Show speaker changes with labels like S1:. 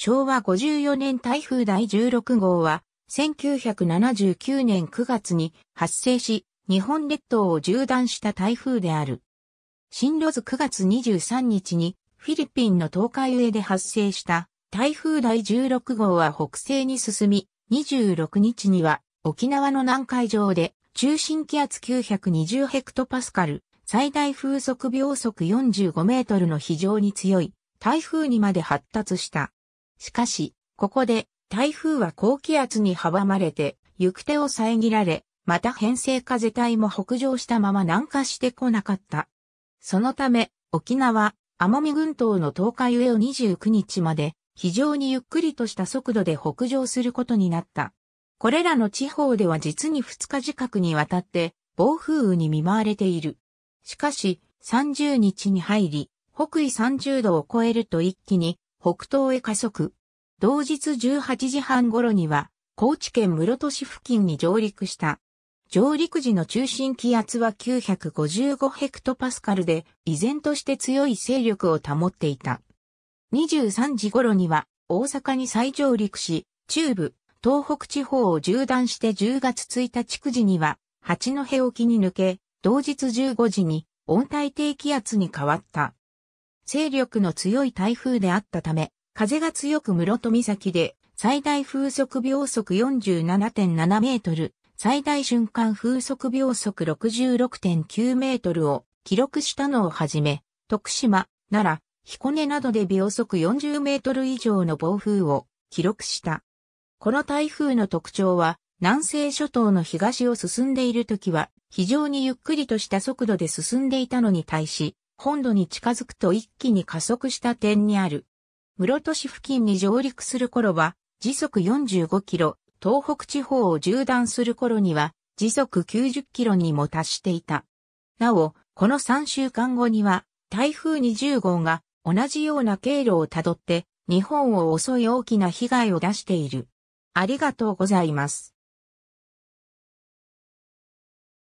S1: 昭和54年台風第16号は、1979年9月に発生し、日本列島を縦断した台風である。進路図9月23日にフィリピンの東海上で発生した台風第16号は北西に進み、26日には沖縄の南海上で中心気圧920ヘクトパスカル、最大風速秒速45メートルの非常に強い台風にまで発達した。しかし、ここで台風は高気圧に阻まれて、行く手を遮られ、また偏西風帯も北上したまま南下してこなかった。そのため、沖縄、奄美群島の東海上を29日まで、非常にゆっくりとした速度で北上することになった。これらの地方では実に2日近くにわたって、暴風雨に見舞われている。しかし、30日に入り、北緯30度を超えると一気に北東へ加速。同日18時半頃には、高知県室戸市付近に上陸した。上陸時の中心気圧は955ヘクトパスカルで、依然として強い勢力を保っていた。23時頃には、大阪に再上陸し、中部、東北地方を縦断して10月1日9時には、八戸沖に抜け、同日15時に温帯低気圧に変わった。勢力の強い台風であったため、風が強く室戸岬で最大風速秒速47.7メートル、最大瞬間風速秒速66.9メートルを記録したのをはじめ、徳島、奈良、彦根などで秒速40メートル以上の暴風を記録した。この台風の特徴は、南西諸島の東を進んでいる時は、非常にゆっくりとした速度で進んでいたのに対し、本土に近づくと一気に加速した点にある。室戸市付近に上陸する頃は、時速45キロ、東北地方を縦断する頃には、時速90キロにも達していた。なお、この3週間後には、台風20号が同じような経路をたどって、日本を襲い大きな被害を出している。ありがとうございます。